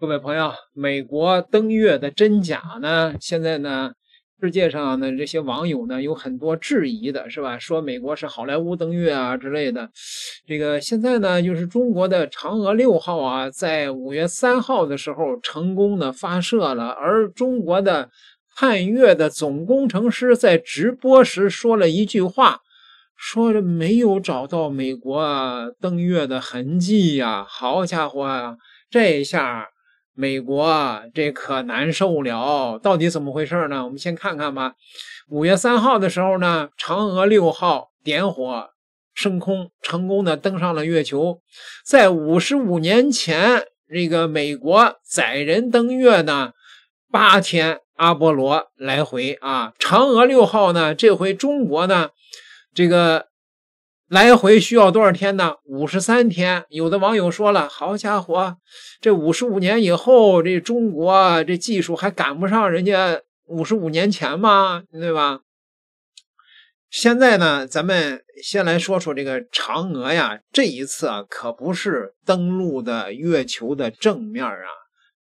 各位朋友，美国登月的真假呢？现在呢，世界上的这些网友呢，有很多质疑的，是吧？说美国是好莱坞登月啊之类的。这个现在呢，就是中国的嫦娥六号啊，在五月三号的时候成功的发射了，而中国的探月的总工程师在直播时说了一句话，说没有找到美国登月的痕迹呀。好家伙呀，这一下。美国啊，这可难受了，到底怎么回事呢？我们先看看吧。五月三号的时候呢，嫦娥六号点火升空，成功的登上了月球。在五十五年前，这个美国载人登月呢，八天阿波罗来回啊，嫦娥六号呢，这回中国呢，这个。来回需要多少天呢？五十三天。有的网友说了：“好家伙，这五十五年以后，这中国这技术还赶不上人家五十五年前吗？对吧？”现在呢，咱们先来说说这个嫦娥呀，这一次可不是登陆的月球的正面啊，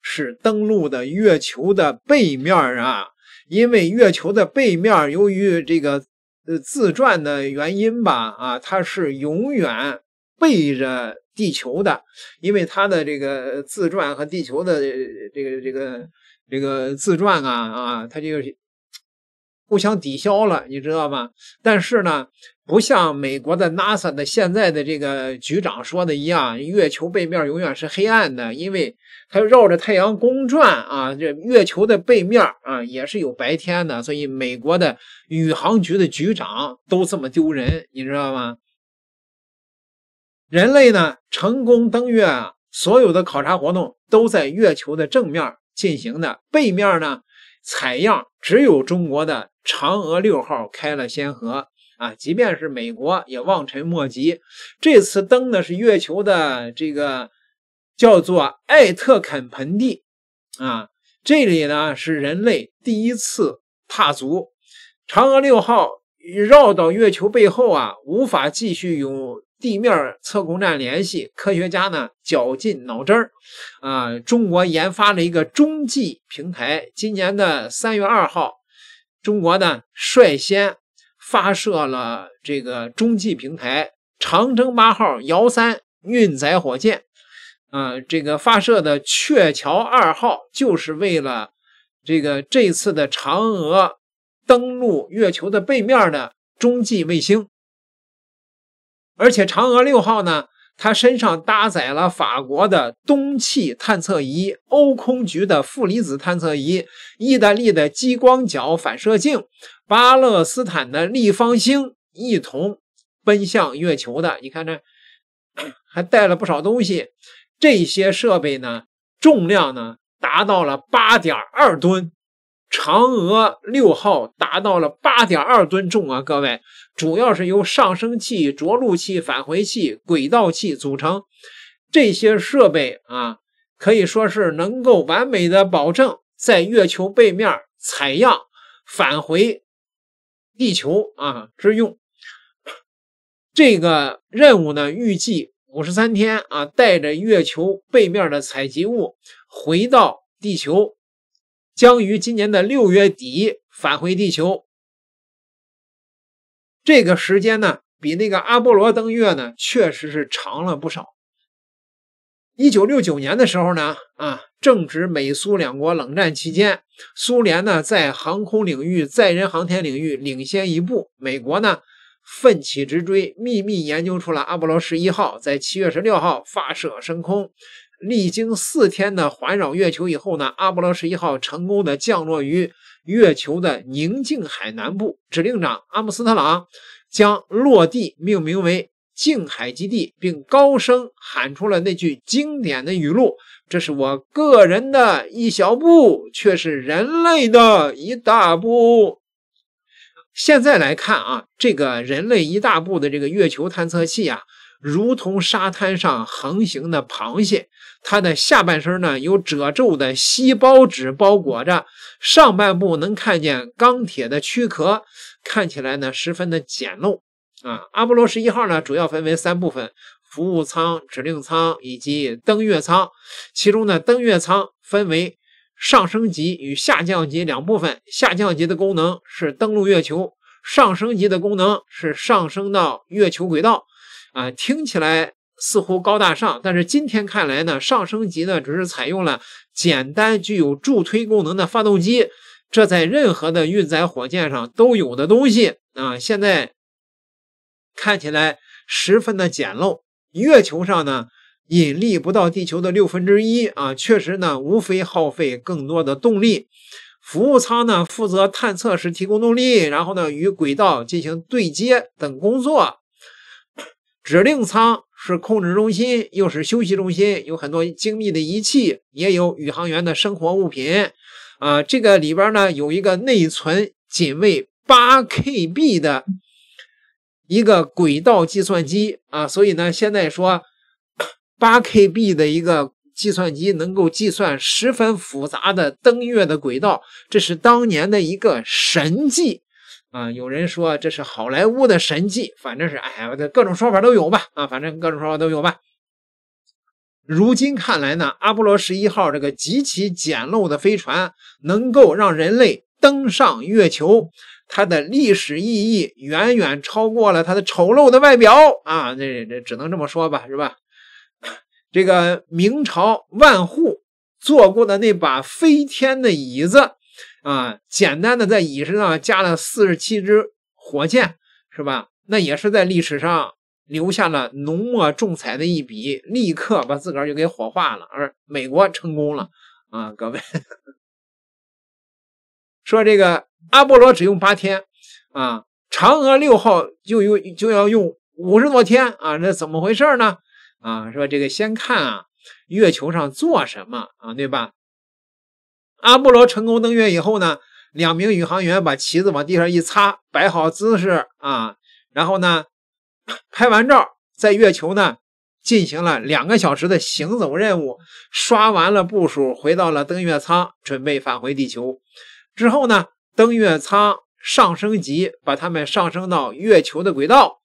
是登陆的月球的背面啊，因为月球的背面由于这个。呃，自转的原因吧，啊，它是永远背着地球的，因为它的这个自转和地球的这个这个这个自转啊，啊，它就是。互相抵消了，你知道吗？但是呢，不像美国的 NASA 的现在的这个局长说的一样，月球背面永远是黑暗的，因为它绕着太阳公转啊，这月球的背面啊也是有白天的。所以美国的宇航局的局长都这么丢人，你知道吗？人类呢，成功登月，所有的考察活动都在月球的正面进行的，背面呢采样只有中国的。嫦娥六号开了先河啊，即便是美国也望尘莫及。这次登的是月球的这个叫做艾特肯盆地啊，这里呢是人类第一次踏足。嫦娥六号绕到月球背后啊，无法继续与地面测控站联系，科学家呢绞尽脑汁儿啊。中国研发了一个中继平台，今年的三月二号。中国呢，率先发射了这个中继平台长征八号遥三运载火箭，啊，这个发射的鹊桥二号就是为了这个这次的嫦娥登陆月球的背面的中继卫星，而且嫦娥六号呢。它身上搭载了法国的氡气探测仪、欧空局的负离子探测仪、意大利的激光角反射镜、巴勒斯坦的立方星，一同奔向月球的。你看，这还带了不少东西。这些设备呢，重量呢达到了八点二吨。嫦娥六号达到了八点二吨重啊！各位，主要是由上升器、着陆器、返回器、轨道器组成，这些设备啊，可以说是能够完美的保证在月球背面采样返回地球啊之用。这个任务呢，预计五十三天啊，带着月球背面的采集物回到地球。将于今年的六月底返回地球。这个时间呢，比那个阿波罗登月呢，确实是长了不少。一九六九年的时候呢，啊，正值美苏两国冷战期间，苏联呢在航空领域、载人航天领域领先一步，美国呢奋起直追，秘密研究出了阿波罗十一号，在七月十六号发射升空。历经四天的环绕月球以后呢，阿波罗十一号成功的降落于月球的宁静海南部。指令长阿姆斯特朗将落地命名为“静海基地”，并高声喊出了那句经典的语录：“这是我个人的一小步，却是人类的一大步。”现在来看啊，这个人类一大步的这个月球探测器啊，如同沙滩上横行的螃蟹。它的下半身呢有褶皱的锡包纸包裹着，上半部能看见钢铁的躯壳，看起来呢十分的简陋啊。阿波罗十一号呢主要分为三部分：服务舱、指令舱以及登月舱。其中呢登月舱分为上升级与下降级两部分。下降级的功能是登陆月球，上升级的功能是上升到月球轨道。啊，听起来。似乎高大上，但是今天看来呢，上升级呢只是采用了简单具有助推功能的发动机，这在任何的运载火箭上都有的东西啊。现在看起来十分的简陋。月球上呢，引力不到地球的六分之一啊，确实呢无非耗费更多的动力。服务舱呢负责探测时提供动力，然后呢与轨道进行对接等工作。指令舱。是控制中心，又是休息中心，有很多精密的仪器，也有宇航员的生活物品。啊，这个里边呢有一个内存仅为八 KB 的一个轨道计算机啊，所以呢，现在说八 KB 的一个计算机能够计算十分复杂的登月的轨道，这是当年的一个神迹。啊，有人说这是好莱坞的神迹，反正是，哎呀，各种说法都有吧？啊，反正各种说法都有吧。如今看来呢，阿波罗十一号这个极其简陋的飞船能够让人类登上月球，它的历史意义远远超过了他的丑陋的外表啊。那这只能这么说吧，是吧？这个明朝万户坐过的那把飞天的椅子。啊，简单的在椅子上加了四十七支火箭，是吧？那也是在历史上留下了浓墨重彩的一笔，立刻把自个儿就给火化了。而美国成功了啊！各位说这个阿波罗只用八天啊，嫦娥六号就用就要用五十多天啊，那怎么回事呢？啊，说这个先看啊，月球上做什么啊，对吧？阿波罗成功登月以后呢，两名宇航员把旗子往地上一擦，摆好姿势啊，然后呢，拍完照，在月球呢进行了两个小时的行走任务，刷完了步数，回到了登月舱，准备返回地球。之后呢，登月舱上升级把他们上升到月球的轨道，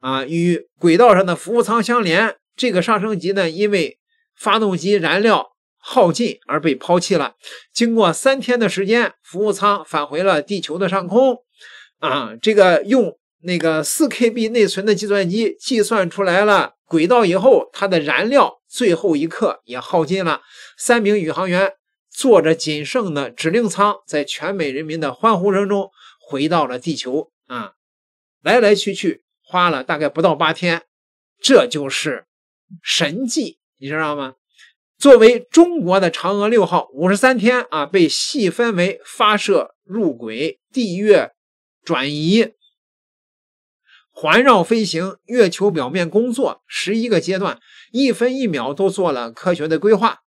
啊，与轨道上的服务舱相连。这个上升级呢，因为发动机燃料。耗尽而被抛弃了。经过三天的时间，服务舱返回了地球的上空。啊，这个用那个 4KB 内存的计算机计算出来了轨道以后，它的燃料最后一刻也耗尽了。三名宇航员坐着仅剩的指令舱，在全美人民的欢呼声中回到了地球。啊，来来去去花了大概不到八天。这就是神迹，你知道吗？作为中国的嫦娥六号，五十三天啊，被细分为发射、入轨、地月转移、环绕飞行、月球表面工作十一个阶段，一分一秒都做了科学的规划。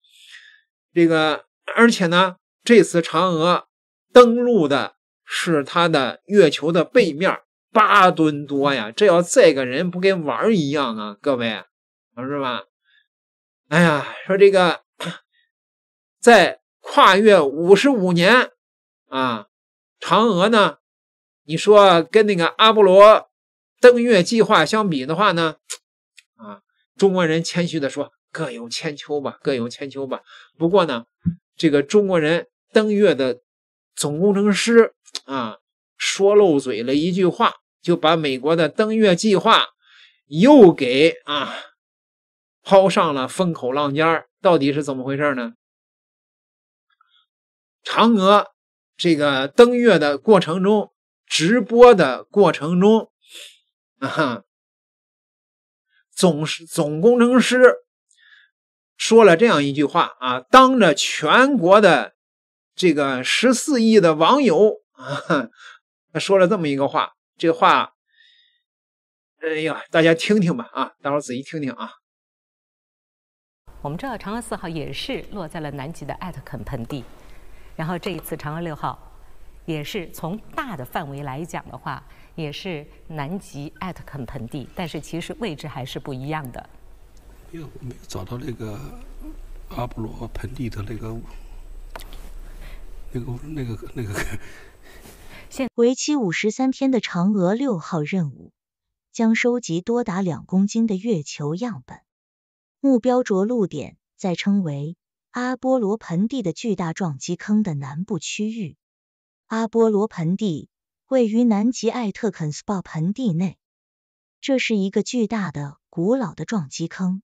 这个，而且呢，这次嫦娥登陆的是它的月球的背面，八吨多呀，这要载个人，不跟玩儿一样啊？各位，是吧？哎呀，说这个，在跨越五十五年啊，嫦娥呢，你说跟那个阿波罗登月计划相比的话呢，啊，中国人谦虚的说各有千秋吧，各有千秋吧。不过呢，这个中国人登月的总工程师啊，说漏嘴了一句话，就把美国的登月计划又给啊。抛上了风口浪尖到底是怎么回事呢？嫦娥这个登月的过程中，直播的过程中，啊总总工程师说了这样一句话啊，当着全国的这个十四亿的网友啊，说了这么一个话，这话，哎呀，大家听听吧啊，待会儿仔细听听啊。我们知道嫦娥四号也是落在了南极的艾特肯盆地，然后这一次嫦娥六号也是从大的范围来讲的话，也是南极艾特肯盆地，但是其实位置还是不一样的。哎呀，我没有找到那个阿波罗盆地的那个那个那个那个。为期五十三天的嫦娥六号任务将收集多达两公斤的月球样本。目标着陆点再称为阿波罗盆地的巨大撞击坑的南部区域。阿波罗盆地位于南极艾特肯斯巴盆地内，这是一个巨大的、古老的撞击坑，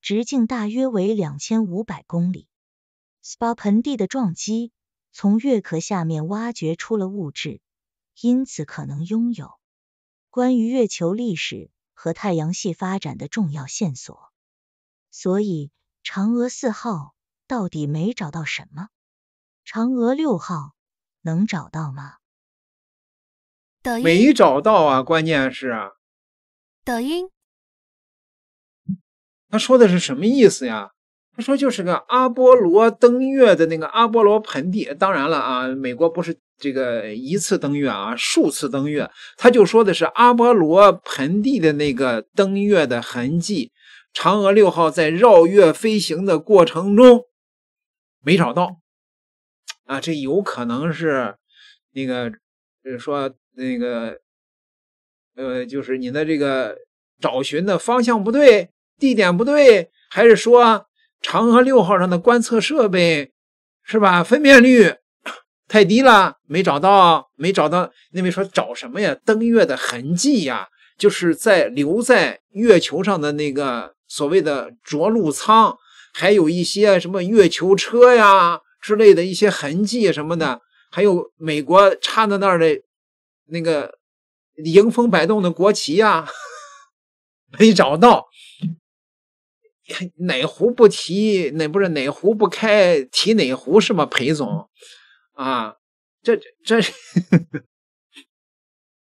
直径大约为两千五百公里。斯巴盆地的撞击从月壳下面挖掘出了物质，因此可能拥有关于月球历史和太阳系发展的重要线索。所以，嫦娥四号到底没找到什么？嫦娥六号能找到吗？没找到啊！关键是，啊，抖音，他说的是什么意思呀？他说就是个阿波罗登月的那个阿波罗盆地。当然了啊，美国不是这个一次登月啊，数次登月。他就说的是阿波罗盆地的那个登月的痕迹。嫦娥六号在绕月飞行的过程中没找到啊，这有可能是那个说那个呃，就是你的这个找寻的方向不对，地点不对，还是说嫦娥六号上的观测设备是吧？分辨率太低了，没找到，没找到。那位说找什么呀？登月的痕迹呀，就是在留在月球上的那个。所谓的着陆舱，还有一些什么月球车呀之类的一些痕迹什么的，还有美国插在那儿的、那个迎风摆动的国旗呀，没找到。哪壶不提，那不是哪壶不开提哪壶是吗，裴总？啊，这这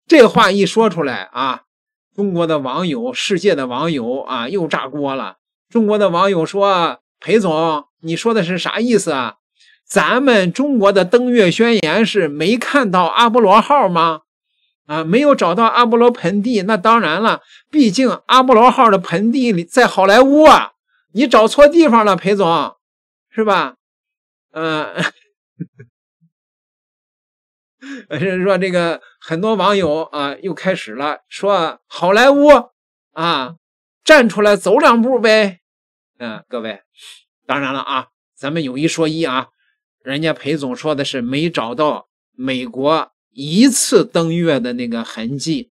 这话一说出来啊。中国的网友、世界的网友啊，又炸锅了。中国的网友说：“裴总，你说的是啥意思啊？咱们中国的登月宣言是没看到阿波罗号吗？啊，没有找到阿波罗盆地？那当然了，毕竟阿波罗号的盆地里在好莱坞啊，你找错地方了，裴总，是吧？嗯，是 说这个。”很多网友啊，又开始了说好莱坞啊，站出来走两步呗，嗯，各位，当然了啊，咱们有一说一啊，人家裴总说的是没找到美国一次登月的那个痕迹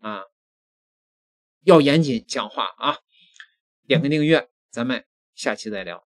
啊，要严谨讲话啊，点个订阅，咱们下期再聊。